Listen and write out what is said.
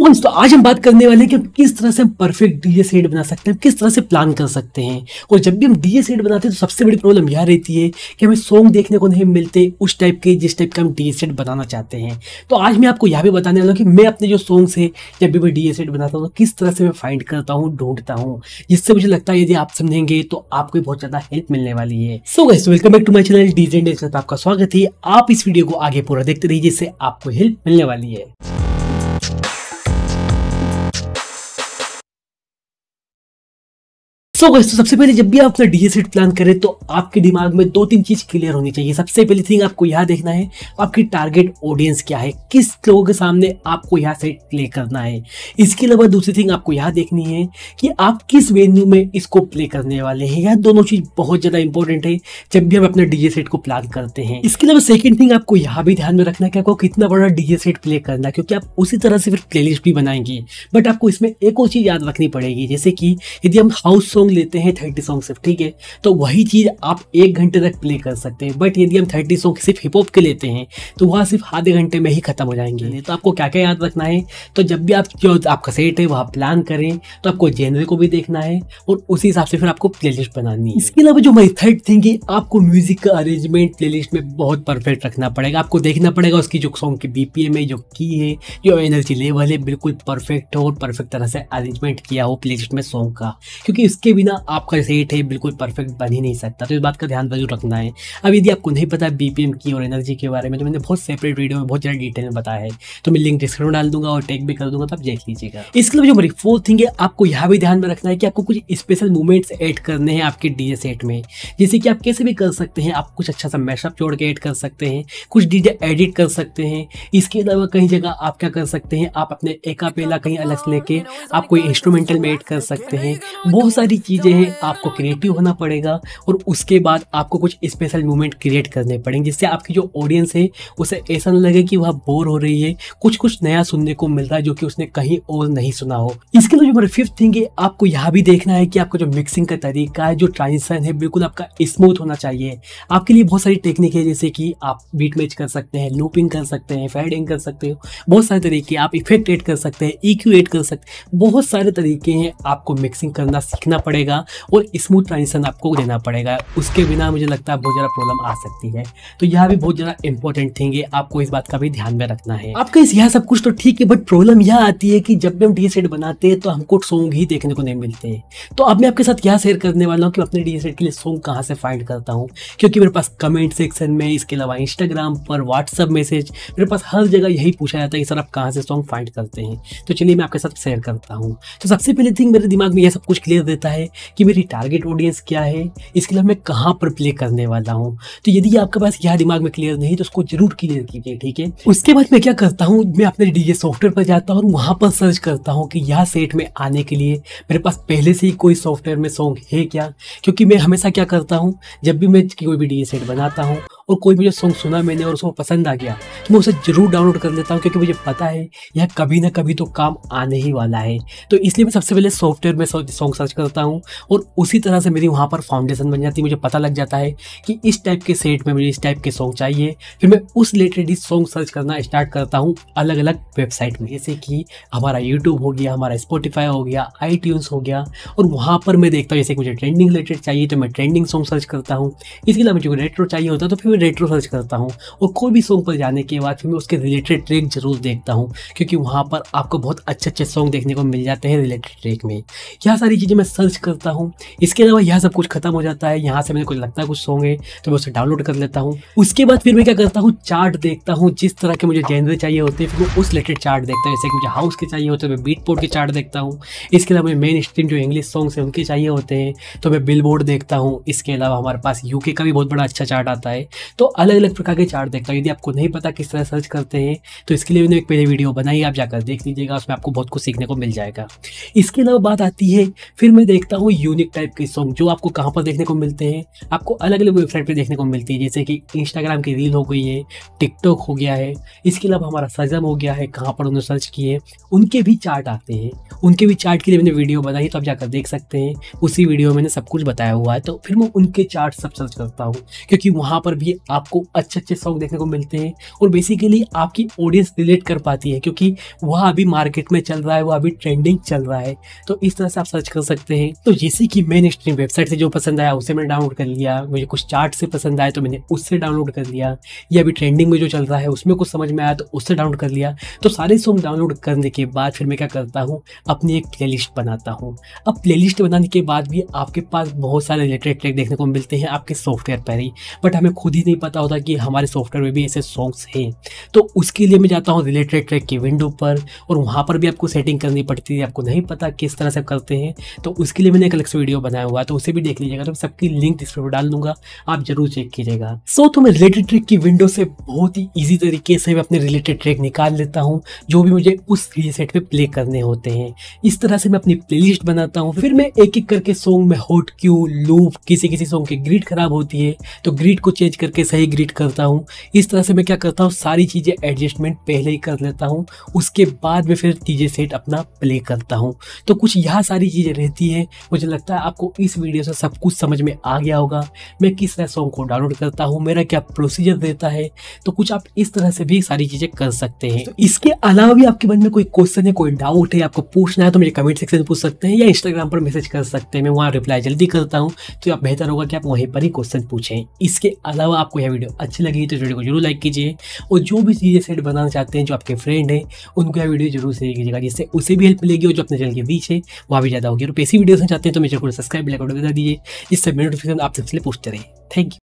सो तो आज हम बात करने वाले हैं कि किस तरह से हम परफेक्ट डीए सेट बना सकते हैं किस तरह से प्लान कर सकते हैं और जब भी हम डीए सेट बनाते हैं तो सबसे बड़ी प्रॉब्लम यह रहती है कि हमें सॉन्ग देखने को नहीं मिलते उस टाइप के जिस टाइप का हम डीए सेट बनाना चाहते हैं तो आज मैं आपको यह भी बताने वाला हूँ कि मैं अपने जो सॉन्ग्स है जब भी मैं डीजे सेट बनाता हूँ तो किस तरह से मैं फाइंड करता हूँ ढूंढता हूँ जिससे मुझे लगता है यदि आप समझेंगे तो आपको बहुत ज़्यादा हेल्प मिलने वाली है so guys welcome back to my channel DJ आपका स्वागत है आप इस वीडियो को आगे पूरा देखते रहिए जिससे आपको हेल्प मिलने वाली है सो so तो सबसे पहले जब भी आप अपना डी सेट प्लान करें तो आपके दिमाग में दो तीन चीज़ क्लियर होनी चाहिए सबसे पहली थिंग आपको यह देखना है आपकी टारगेट ऑडियंस क्या है किस लोगों के सामने आपको यह सेट प्ले करना है इसके अलावा दूसरी थिंग आपको यह देखनी है कि आप किस वेन्यू में इसको प्ले करने वाले हैं यह दोनों चीज़ बहुत ज़्यादा इंपॉर्टेंट है जब भी हम अपने डी सेट को प्लान करते हैं इसके अलावा सेकेंड थिंग आपको यह भी ध्यान में रखना है कि आपको कितना बड़ा डी सेट प्ले करना है क्योंकि आप उसी तरह से फिर प्ले भी बनाएंगे बट आपको इसमें एक और चीज़ याद रखनी पड़ेगी जैसे कि यदि हम हाउस सॉन्ग सॉन्ग लेते हैं थर्टी सॉन्ग सिर्फ ठीक है तो वही चीज़ आप एक घंटे तक प्ले कर सकते हैं बट यदि हम थर्टी सॉन्ग सिर्फ हिप हॉप के लेते हैं तो वह सिर्फ आधे घंटे में ही खत्म हो जाएंगे तो आपको क्या क्या याद रखना है तो जब भी आप जो आपका सेट है वहाँ प्लान करें तो आपको जेनरे को भी देखना है और उसी हिसाब से फिर आपको प्ले बनानी है इसके अलावा जो थर्ड थिंग है आपको म्यूजिक का अरेंजमेंट प्ले में बहुत परफेक्ट रखना पड़ेगा आपको देखना पड़ेगा उसकी जो सॉन्ग की बी है जो की है जो एनर्जी लेवल है बिल्कुल परफेक्ट हो और परफेक्ट तरह से अरेंजमेंट किया हो प्ले में सॉन्ग का क्योंकि इसके बिना आपका रेट है बिल्कुल परफेक्ट बन ही नहीं सकता तो इस बात का ध्यान जरूर रखना है अब यदि आपको नहीं पता बीपीएम की और एनर्जी के बारे में तो मैंने बहुत सेपरेट वीडियो में बहुत ज़्यादा डिटेल में बताया है तो मैं लिंक डिस्क्रिप्शन में डाल दूंगा और टैग भी कर दूंगा तो आप देख लीजिएगा इसके लिए जो मेरी फोर्थ थिंग है आपको यहाँ भी ध्यान में रखना है कि आपको कुछ स्पेशल मूवमेंट्स एड करने हैं आपके डीजे सेट में जैसे कि आप कैसे भी कर सकते हैं आप कुछ अच्छा सा मैशअप जोड़ के एड कर सकते हैं कुछ डीजे एडिट कर सकते हैं इसके अलावा कहीं जगह आप क्या कर सकते हैं आप अपने एका पेला कहीं अलग लेके आप कोई इंस्ट्रूमेंटल में एड कर सकते हैं बहुत सारी चीज़ें हैं आपको क्रिएटिव होना पड़ेगा और उसके बाद आपको कुछ स्पेशल मूवमेंट क्रिएट करने पड़ेंगे जिससे आपकी जो ऑडियंस है उसे ऐसा ना लगे कि वह बोर हो रही है कुछ कुछ नया सुनने को मिल रहा है जो कि उसने कहीं और नहीं सुना हो इसके लिए जो फिफ्थ थिंग है आपको यहाँ भी देखना है कि आपका जो मिक्सिंग का तरीका है जो ट्रांजिशन है बिल्कुल आपका स्मूथ होना चाहिए आपके लिए बहुत सारी टेक्निक है जैसे कि आप बीट मैच कर सकते हैं लूपिंग कर सकते हैं फेडिंग कर सकते हो बहुत सारे तरीके आप इफेक्ट एड कर सकते हैं इक्यू एड कर सकते हैं बहुत सारे तरीके हैं आपको मिक्सिंग करना सीखना पड़ेगा पड़ेगा और स्मूथ ट्रांजिशन आपको देना पड़ेगा उसके बिना मुझे लगता है बहुत ज़्यादा प्रॉब्लम आ सकती है तो यह भी बहुत ज़्यादा इंपॉर्टेंट थिंग है आपको इस बात का भी ध्यान में रखना है आपका यह सब कुछ तो ठीक है बट प्रॉब्लम यह आती है कि जब भी हम डी सेट बनाते हैं तो हमको सॉन्ग ही देखने को नहीं मिलते हैं तो अब मैं आपके साथ यह शेयर करने वाला हूँ कि अपने डी सेट के लिए सॉन्ग कहाँ से फाइंड करता हूँ क्योंकि मेरे पास कमेंट सेक्शन में इसके अलावा इंस्टाग्राम पर व्हाट्सअप मैसेज मेरे पास हर जगह यही पूछा जाता है कि सर आप कहाँ से सॉन्ग फाइंड करते हैं तो चलिए मैं आपके साथ शेयर करता हूँ तो सबसे पहले थिंग मेरे दिमाग में यह सब कुछ क्लियर देता है है कि मेरी टारगेट ऑडियंस क्या है इसके लिए मैं कहाँ पर प्ले करने वाला हूँ तो यदि आपके पास यह दिमाग में क्लियर नहीं तो उसको जरूर क्लियर कीजिए ठीक है उसके बाद मैं क्या करता हूँ मैं अपने डी सॉफ्टवेयर पर जाता हूँ और वहाँ पर सर्च करता हूँ कि यह सेट में आने के लिए मेरे पास पहले से ही कोई सॉफ्टवेयर में सॉन्ग है क्या क्योंकि मैं हमेशा क्या करता हूँ जब भी मैं कोई भी डी सेट बनाता हूँ और कोई मुझे सॉन्ग सुना मैंने और उसको पसंद आ गया तो मैं उसे ज़रूर डाउनलोड कर लेता हूँ क्योंकि मुझे पता है यह कभी ना कभी तो काम आने ही वाला है तो इसलिए मैं सबसे पहले सॉफ्टवेयर में सॉन्ग सर्च करता हूँ और उसी तरह से मेरी वहाँ पर फाउंडेशन बन जाती है मुझे पता लग जाता है कि इस टाइप के सेट में मुझे इस टाइप के सॉन्ग चाहिए फिर मैं उस रिलेटेड ही सॉन्ग सर्च करना स्टार्ट करता हूँ अलग अलग वेबसाइट में जैसे कि हमारा यूट्यूब हो गया हमारा स्पॉटिफाई हो गया आई हो गया और वहाँ पर मैं देखता हूँ जैसे कि मुझे ट्रेंडिंग रिलेटेड चाहिए तो मैं ट्रेंडिंग सॉन्ग सर्च करता हूँ इसके अलावा मुझे रेट्रो चाहिए होता तो फिर रेट्रो सर्च करता हूँ और कोई भी सॉन्ग पर जाने के बाद फिर मैं उसके रिलेटेड ट्रैक जरूर देखता हूँ क्योंकि वहाँ पर आपको बहुत अच्छे अच्छे सॉन्ग देखने को मिल जाते हैं रिलेटेड ट्रैक में यह सारी चीज़ें मैं सर्च करता हूँ इसके अलावा यह सब कुछ खत्म हो जाता है यहाँ से मुझे कुछ लगता है कुछ सॉन्ग है तो मैं उसे डाउनलोड कर लेता हूँ उसके बाद फिर मैं क्या करता हूँ चार्ट देखता हूँ जिस तरह के मुझे जेनरे चाहिए होते हैं फिर मैं उस रिलेटेड चार्ट देखता हूँ जैसे कि मुझे हाउस के चाहिए होते हैं मैं बीट के चार्ट देखता हूँ इसके अलावा मुझे मेन स्ट्रीम जो इंग्लिश सॉन्ग्स हैं उनके चाहिए होते हैं तो मैं बिल देखता हूँ इसके अलावा हमारे पास यूके का भी बहुत बड़ा अच्छा चार्ट आता है तो अलग अलग प्रकार के चार्ट देखता हूँ यदि आपको नहीं पता किस तरह सर्च करते हैं तो इसके लिए मैंने एक पहले वीडियो बनाई आप जाकर देख लीजिएगा उसमें आपको बहुत कुछ सीखने को मिल जाएगा इसके अलावा बात आती है फिर मैं देखता हूँ यूनिक टाइप के सॉन्ग जो आपको कहाँ पर देखने को मिलते हैं आपको अलग अलग वेबसाइट पर देखने को मिलती है जैसे कि इंस्टाग्राम की रील हो गई है टिकटॉक हो गया है इसके अलावा हमारा सजम हो गया है कहाँ पर उन्होंने सर्च किए उनके भी चार्ट आते हैं उनके भी चार्ट के लिए मैंने वीडियो बनाई तो आप जाकर देख सकते हैं उसी वीडियो में मैंने सब कुछ बताया हुआ है तो फिर मैं उनके चार्ट सब सर्च करता हूँ क्योंकि वहाँ पर भी लिए आपको अच्छे अच्छे सॉन्ग देखने को मिलते हैं और बेसिकली आपकी ऑडियंस रिलेट कर पाती है क्योंकि वह अभी मार्केट में चल रहा है वह अभी ट्रेंडिंग चल रहा है तो इस तरह से आप सर्च कर सकते हैं तो जैसे कि मेन स्ट्रीम वेबसाइट से जो पसंद आया उसे मैंने डाउनलोड कर लिया मुझे कुछ चार्ट से पसंद आया तो मैंने उससे डाउनलोड कर लिया या अभी ट्रेंडिंग में जो चल रहा है उसमें कुछ समझ में आया तो उससे डाउनलोड कर लिया तो सारे सॉन्ग डाउनलोड करने के बाद फिर मैं क्या करता हूँ अपनी एक प्लेलिस्ट बनाता हूँ अब प्लेलिस्ट बनाने के बाद भी आपके पास बहुत सारे रिलेटेड ट्रैक देखने को मिलते हैं आपके सॉफ्टवेयर पर ही बट हमें खुद ही चीज़ नहीं पता होता कि हमारे सॉफ्टवेयर में भी ऐसे सॉन्ग्स हैं तो उसके लिए मैं जाता हूँ रिलेटेड ट्रैक की विंडो पर और वहाँ पर भी आपको सेटिंग करनी पड़ती है आपको नहीं पता किस तरह से करते हैं तो उसके लिए मैंने एक अलग से वीडियो बनाया हुआ है तो उसे भी देख लीजिएगा तो सबकी लिंक इस पर डाल दूंगा आप जरूर चेक कीजिएगा सो तो मैं रिलेटेड ट्रैक की विंडो से बहुत ही ईजी तरीके से मैं अपने रिलेटेड ट्रैक निकाल लेता हूँ जो भी मुझे उस सेट पर प्ले करने होते हैं इस तरह से मैं अपनी प्ले बनाता हूँ फिर मैं एक एक करके सॉन्ग में हॉट क्यू लूप किसी किसी सॉन्ग की ग्रीड खराब होती है तो ग्रीड को चेंज कर करके सही ग्रीट करता हूँ इस तरह से मैं क्या करता हूँ सारी चीज़ें एडजस्टमेंट पहले ही कर लेता हूँ उसके बाद में फिर चीज़ें सेट अपना प्ले करता हूँ तो कुछ यह सारी चीज़ें रहती हैं मुझे लगता है आपको इस वीडियो से सब कुछ समझ में आ गया होगा मैं किस तरह सॉन्ग को डाउनलोड करता हूँ मेरा क्या प्रोसीजर रहता है तो कुछ आप इस तरह से भी सारी चीज़ें कर सकते हैं तो इसके अलावा भी आपके मन में कोई क्वेश्चन है कोई डाउट है आपको पूछना है तो मुझे कमेंट सेक्शन में पूछ सकते हैं या इंस्टाग्राम पर मैसेज कर सकते हैं मैं वहाँ रिप्लाई जल्दी करता हूँ तो आप बेहतर होगा कि आप वहीं पर ही क्वेश्चन पूछें इसके अलावा आपको यह वीडियो अच्छी लगी तो इस वीडियो को जरूर लाइक कीजिए और जो भी चीज़ें सेट बनाना चाहते हैं जो आपके फ्रेंड हैं उनको यह वीडियो जरूर शेयर कीजिएगा जिससे उसे भी हेल्प मिलेगी और जो अपने चैनल के बीच है वहाँ भी ज़्यादा होगी और ऐसी वीडियोस चाहते हैं तो मेरे चैनल को सब्सक्राइब लाइक बता दीजिए जिससे मेरे नोटिफिकेशन आप सबसे पूछते रहे थैंक यू